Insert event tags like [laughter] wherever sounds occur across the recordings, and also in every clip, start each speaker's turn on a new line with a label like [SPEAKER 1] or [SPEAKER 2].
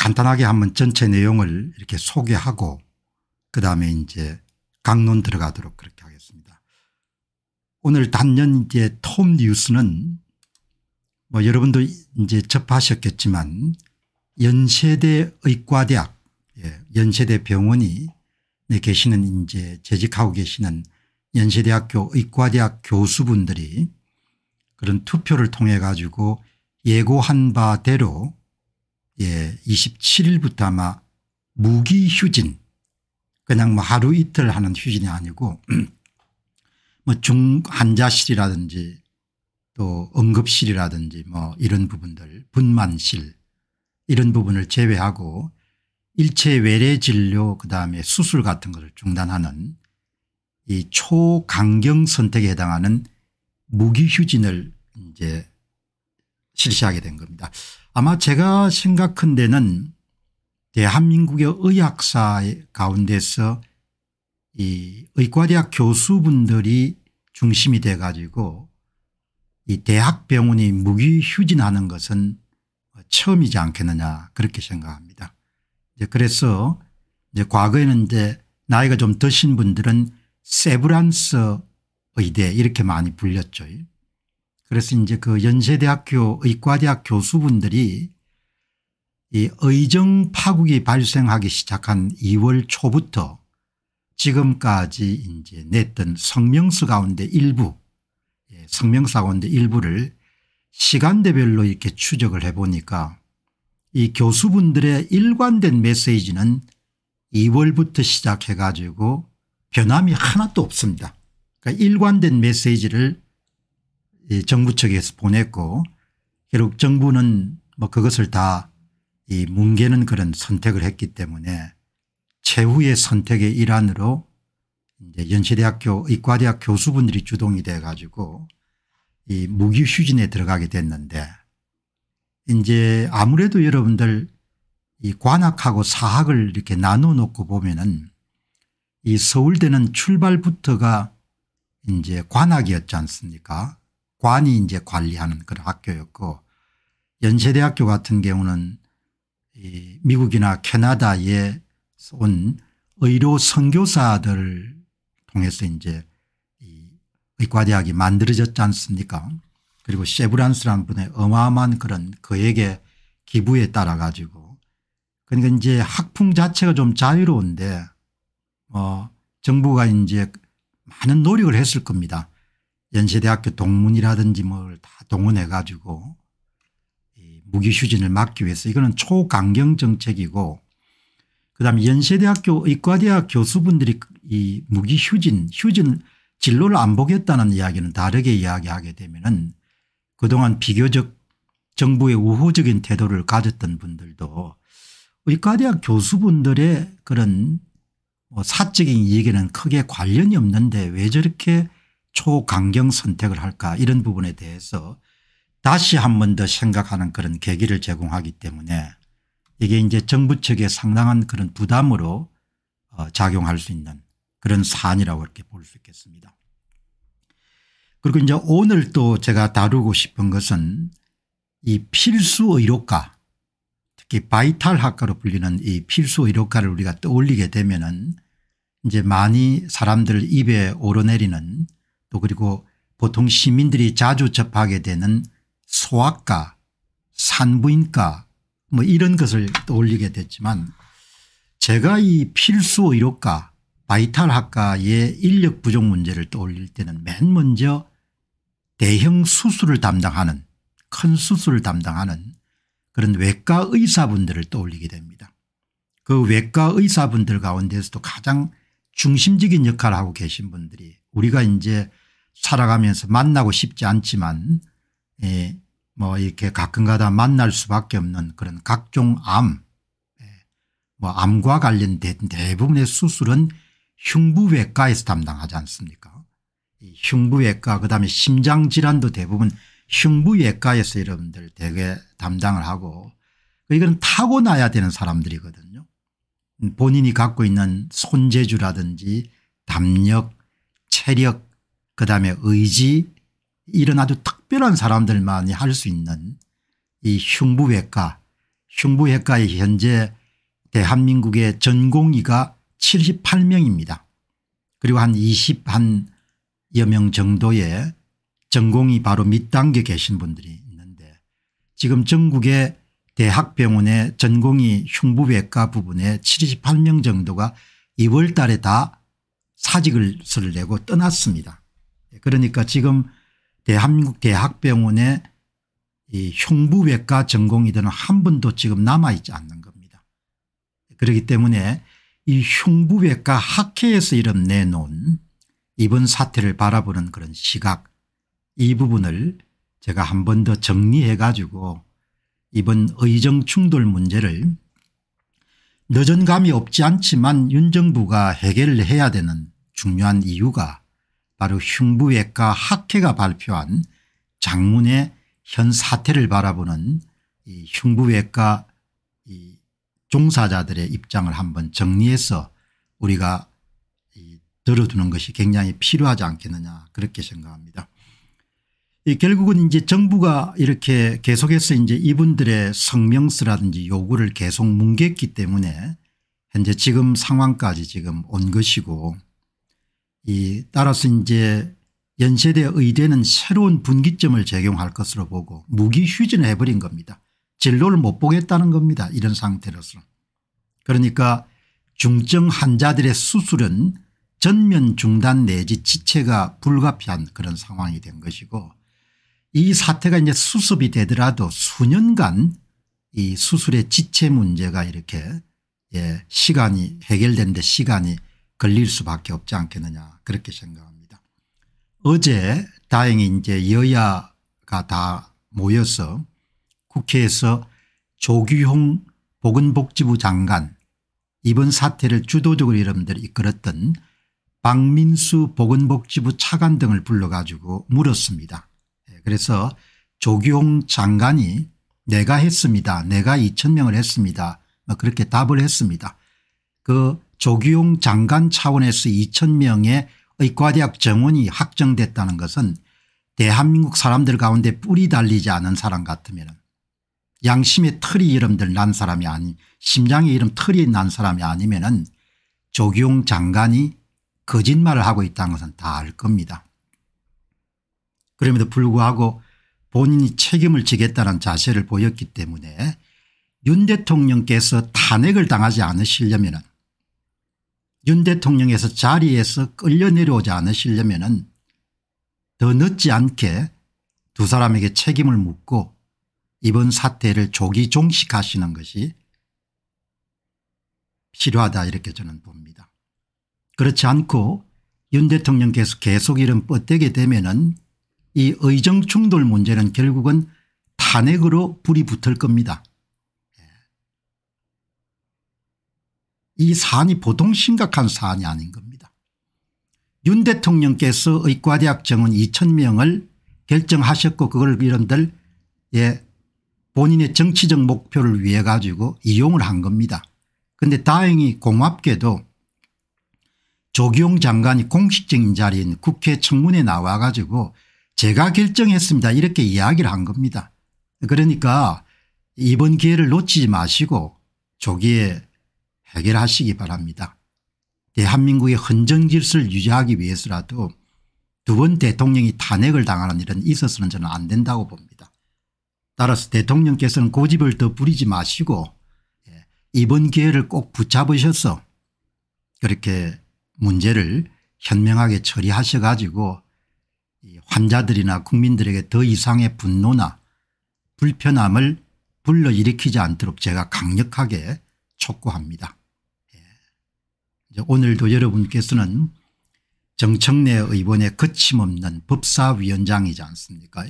[SPEAKER 1] 간단하게 한번 전체 내용을 이렇게 소개하고 그다음에 이제 강론 들어가도록 그렇게 하겠습니다. 오늘 단연 이제 톰 뉴스는 뭐 여러분도 이제 접하셨겠지만 연세대 의과대학 예, 연세대 병원이 네, 계시는 이제 재직하고 계시는 연세대학교 의과대학 교수분들이 그런 투표를 통해 가지고 예고한 바대로 예, 27일부터 아마 무기 휴진 그냥 뭐 하루 이틀 하는 휴진이 아니고 [clears throat] 뭐 중환자실이라든지 또 응급실이라든지 뭐 이런 부분들 분만실 이런 부분을 제외하고 일체 외래 진료 그다음에 수술 같은 것을 중단하는 이 초강경 선택에 해당하는 무기휴진을 이제 실시하게 된 겁니다. 아마 제가 생각한 데는 대한민국의 의학사 가운데서 이 의과대학 교수분들이 중심이 돼 가지고 이 대학병원이 무기휴진하는 것은 처음이지 않겠느냐 그렇게 생각합니다. 이제 그래서 이제 과거에는 이제 나이가 좀 드신 분들은 세브란스 의대 이렇게 많이 불렸죠. 그래서 이제 그 연세대학교 의과대학 교수분들이 이 의정 파국이 발생하기 시작한 2월 초부터 지금까지 이제 냈던 성명서 가운데 일부 예, 성명서 가운데 일부를 시간대별로 이렇게 추적을 해보니까 이 교수분들의 일관된 메시지는 2월부터 시작해 가지고 변함이 하나도 없습니다. 그러니까 일관된 메시지를 이 정부 측에서 보냈고 결국 정부는 뭐 그것을 다이 뭉개는 그런 선택을 했기 때문에 최후의 선택의 일환으로 이제 연세대학교 의과대학 교수분들이 주동이 돼 가지고 이 무기 휴진에 들어가게 됐는데 이제 아무래도 여러분들 이 관학하고 사학을 이렇게 나눠 놓고 보면은 이 서울대는 출발부터가 이제 관학이었지 않습니까 관이 이제 관리하는 그런 학교였고 연세대학교 같은 경우는 이 미국이나 캐나다에 온 의료 선교사들을 통해서 이제 이 의과대학이 만들어졌지 않습니까 그리고 세브란스라는 분의 어마어마한 그런 그에게 기부에 따라 가지고 그러니까 이제 학풍 자체가 좀 자유로운데 어 정부가 이제 많은 노력을 했을 겁니다. 연세대학교 동문이라든지 뭘 다 동원해 가지고 무기 휴진을 막기 위해서 이거는 초강경 정책이고 그다음에 연세대학교 의과대학 교수분들이 이 무기 휴진 휴진 진로를 안 보겠다는 이야기는 다르게 이야기하게 되면은 그동안 비교적 정부의 우호적인 태도를 가졌던 분들도 의과대학 교수분들의 그런 뭐 사적인 이익에는 크게 관련이 없는데 왜 저렇게 초강경 선택을 할까 이런 부분에 대해서 다시 한 번 더 생각하는 그런 계기를 제공하기 때문에 이게 이제 정부 측에 상당한 그런 부담으로 어 작용할 수 있는 그런 사안이라고 이렇게 볼 수 있겠습니다. 그리고 이제 오늘 또 제가 다루고 싶은 것은 이 필수 의료가 특히 바이탈 학과로 불리는 이 필수 의료가를 우리가 떠올리게 되면은 이제 많이 사람들 입에 오르내리는 또 그리고 보통 시민들이 자주 접하게 되는 소아과 산부인과 뭐 이런 것을 떠올리게 됐지만 제가 이 필수의료과 바이탈학과의 인력 부족 문제를 떠올릴 때는 맨 먼저 대형 수술을 담당하는 큰 수술을 담당하는 그런 외과 의사분들을 떠올리게 됩니다. 그 외과 의사분들 가운데서도 가장 중심적인 역할을 하고 계신 분들이 우리가 이제 살아가면서 만나고 싶지 않지만 예, 뭐 이렇게 가끔가다 만날 수밖에 없는 그런 각종 암, 예, 뭐 암과 관련된 대부분의 수술은 흉부외과에서 담당하지 않습니까? 흉부외과 그다음에 심장 질환도 대부분 흉부외과에서 여러분들 대개 담당을 하고 그 이건 타고나야 되는 사람들이거든요. 본인이 갖고 있는 손재주라든지 담력, 체력 그다음에 의지 이런 아주 특별한 사람들만이 할 수 있는 이 흉부외과 흉부외과의 현재 대한민국의 전공의가 78명입니다. 그리고 한 20 여명 정도의 전공이 바로 밑단계 계신 분들이 있는데 지금 전국의 대학병원의 전공이 흉부외과 부분에 78명 정도가 2월 달에 다 사직을 내고 떠났습니다. 그러니까 지금 대한민국 대학병원에 이 흉부외과 전공이든한 분도 지금 남아있지 않는 겁니다. 그렇기 때문에 이 흉부외과 학회에서 이름 내놓은 이번 사태를 바라보는 그런 시각 이 부분을 제가 한 번 더 정리해 가지고 이번 의정 충돌 문제를 늦은 감이 없지 않지만 윤 정부가 해결을 해야 되는 중요한 이유가 바로 흉부외과 학회가 발표한 장문의 현 사태를 바라보는 이 흉부외과 이 종사자들의 입장을 한번 정리해서 우리가 들어두는 것이 굉장히 필요하지 않겠느냐 그렇게 생각합니다. 이 결국은 이제 정부가 이렇게 계속해서 이제 이분들의 성명서라든지 요구를 계속 뭉갰기 때문에 현재 지금 상황까지 지금 온 것이고 이 따라서 이제 연세대 의대는 새로운 분기점을 제공할 것으로 보고 무기 휴진을 해버린 겁니다. 진로를 못 보겠다는 겁니다. 이런 상태로서. 그러니까 중증 환자들의 수술은 전면 중단 내지 지체가 불가피한 그런 상황이 된 것이고 이 사태가 이제 수습이 되더라도 수년간 이 수술의 지체 문제가 이렇게 예 시간이 해결된데 시간이 걸릴 수밖에 없지 않겠느냐 그렇게 생각합니다. 어제 다행히 이제 여야가 다 모여서 국회에서 조규홍 보건복지부 장관 이번 사태를 주도적으로 여러분들이 이끌었던 박민수 보건복지부 차관 등을 불러가지고 물었습니다. 예, 그래서 조규홍 장관이 내가 했습니다. 내가 2천 명을 했습니다. 뭐 그렇게 답을 했습니다. 그 조기용 장관 차원에서 2000명의 의과대학 정원이 확정됐다는 것은 대한민국 사람들 가운데 뿌리 달리지 않은 사람 같으면 양심의 털이 이름들 난 사람이 아닌 심장의 이름 털이 난 사람이 아니면 은 조기용 장관이 거짓말을 하고 있다는 것은 다 알 겁니다. 그럼에도 불구하고 본인이 책임을 지겠다는 자세를 보였기 때문에 윤 대통령께서 탄핵을 당하지 않으시려면 윤 대통령에서 자리에서 끌려 내려오지 않으시려면 더 늦지 않게 두 사람에게 책임을 묻고 이번 사태를 조기 종식하시는 것이 필요하다 이렇게 저는 봅니다. 그렇지 않고 윤 대통령께서 계속 이런 뻗대게 되면 은이 의정 충돌 문제는 결국은 탄핵으로 불이 붙을 겁니다. 이 사안이 보통 심각한 사안이 아닌 겁니다. 윤 대통령께서 의과대학 정원 2 0 0 0명을 결정하셨고 그걸 이런들 예 본인의 정치적 목표를 위해 가지고 이용을 한 겁니다. 그런데 다행히 고맙게도 조기용 장관이 공식적인 자리인 국회 청문회 에 나와 가지고 제가 결정했습니다 이렇게 이야기를 한 겁니다. 그러니까 이번 기회를 놓치지 마시고 조기에 해결하시기 바랍니다. 대한민국의 헌정 질서를 유지하기 위해서라도 두 번 대통령이 탄핵을 당하는 일은 있어서는 저는 안 된다고 봅니다. 따라서 대통령께서는 고집을 더 부리지 마시고 예, 이번 기회를 꼭 붙잡으셔서 그렇게 문제를 현명하게 처리하셔 가지고 환자들이나 국민들에게 더 이상의 분노나 불편함을 불러일으키지 않도록 제가 강력하게 촉구합니다. 오늘도 여러분께서는 정청래 의원의 거침없는 법사위원장이지 않습니까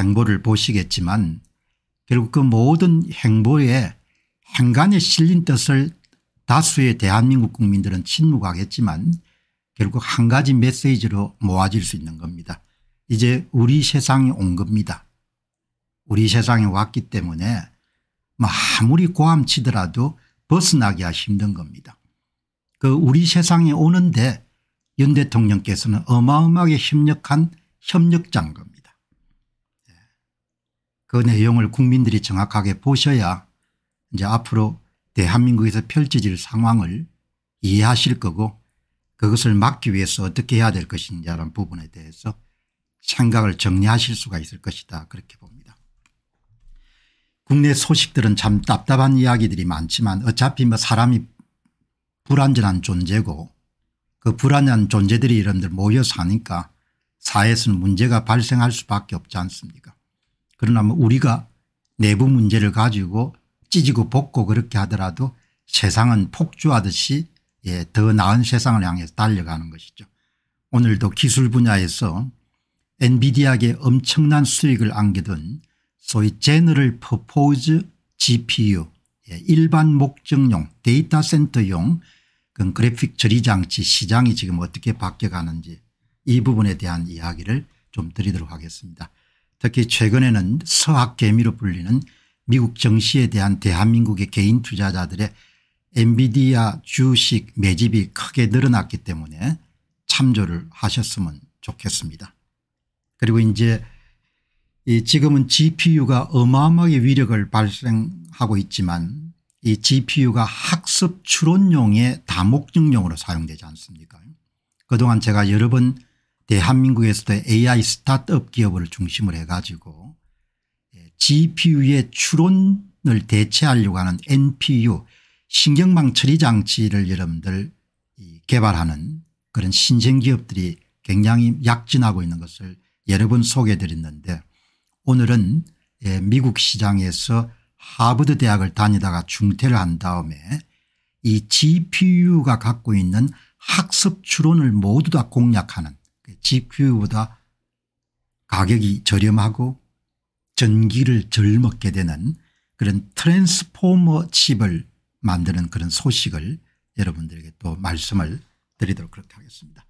[SPEAKER 1] 행보를 보시겠지만 결국 그 모든 행보에 행간에 실린 뜻을 다수의 대한민국 국민들은 침묵하겠지만 결국 한 가지 메시지로 모아질 수 있는 겁니다. 이제 우리 세상이 온 겁니다. 우리 세상에 왔기 때문에 뭐 아무리 고함치더라도 벗어나기가 힘든 겁니다. 그 우리 세상에 오는데 윤 대통령께서는 어마어마하게 협력한 협력자인 겁니다. 예. 그 내용을 국민들이 정확하게 보셔야 이제 앞으로 대한민국에서 펼쳐질 상황을 이해하실 거고 그것을 막기 위해서 어떻게 해야 될 것인지라는 부분에 대해서 생각을 정리하실 수가 있을 것이다 그렇게 봅니다. 국내 소식들은 참 답답한 이야기들이 많지만 어차피 뭐 사람이 불완전한 존재고 그 불완전한 존재들이 이런들 모여 사니까 사회에서는 문제가 발생할 수밖에 없지 않습니까 그러나 뭐 우리가 내부 문제를 가지고 찢고 볶고 그렇게 하더라도 세상은 폭주하듯이 예, 더 나은 세상을 향해서 달려가는 것이죠. 오늘도 기술 분야에서 엔비디아에게 엄청난 수익을 안겨둔 소위 제너럴 퍼포즈 GPU 예, 일반 목적용 데이터 센터용 그 그래픽 처리장치 시장이 지금 어떻게 바뀌어가는지 이 부분에 대한 이야기를 좀 드리도록 하겠습니다. 특히 최근에는 서학개미로 불리는 미국 정시에 대한 대한민국의 개인 투자자들의 엔비디아 주식 매집이 크게 늘어났기 때문에 참조를 하셨으면 좋겠습니다. 그리고 이제 이 지금은 GPU가 어마어마하게 위력을 발생하고 있지만 이 GPU가 학습 추론용의 다목적용으로 사용되지 않습니까 그동안 제가 여러 번 대한민국에서도 AI 스타트업 기업을 중심으로 해가지고 GPU의 예, 추론을 대체하려고 하는 NPU 신경망 처리 장치를 여러분들 개발하는 그런 신생 기업들이 굉장히 약진하고 있는 것을 여러 번 소개해 드렸는데 오늘은 예, 미국 시장에서 하버드 대학을 다니다가 중퇴를 한 다음에 이 GPU가 갖고 있는 학습 추론을 모두 다 공략하는 GPU보다 그 가격이 저렴하고 전기를 절 먹게 되는 그런 트랜스포머 칩을 만드는 그런 소식을 여러분들에게 또 말씀을 드리도록 그렇게 하겠습니다.